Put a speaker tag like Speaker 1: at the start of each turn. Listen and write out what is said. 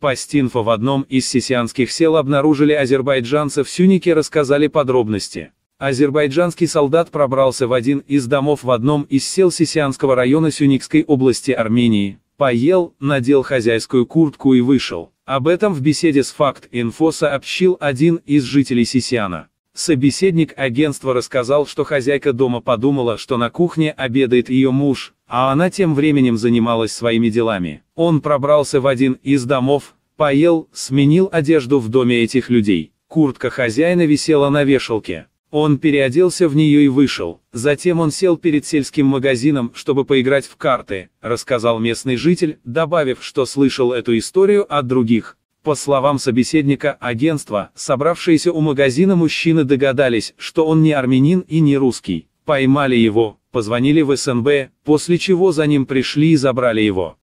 Speaker 1: Постинфо в одном из сисианских сел обнаружили азербайджанцев сюники рассказали подробности. Азербайджанский солдат пробрался в один из домов в одном из сел сисианского района Сюникской области Армении, поел, надел хозяйскую куртку и вышел. Об этом в беседе с Факт-Инфо сообщил один из жителей Сисиана. Собеседник агентства рассказал, что хозяйка дома подумала, что на кухне обедает ее муж, а она тем временем занималась своими делами. Он пробрался в один из домов, поел, сменил одежду в доме этих людей. Куртка хозяина висела на вешалке. Он переоделся в нее и вышел. Затем он сел перед сельским магазином, чтобы поиграть в карты, рассказал местный житель, добавив, что слышал эту историю от других. По словам собеседника агентства, собравшиеся у магазина мужчины догадались, что он не армянин и не русский. Поймали его, позвонили в СНБ, после чего за ним пришли и забрали его.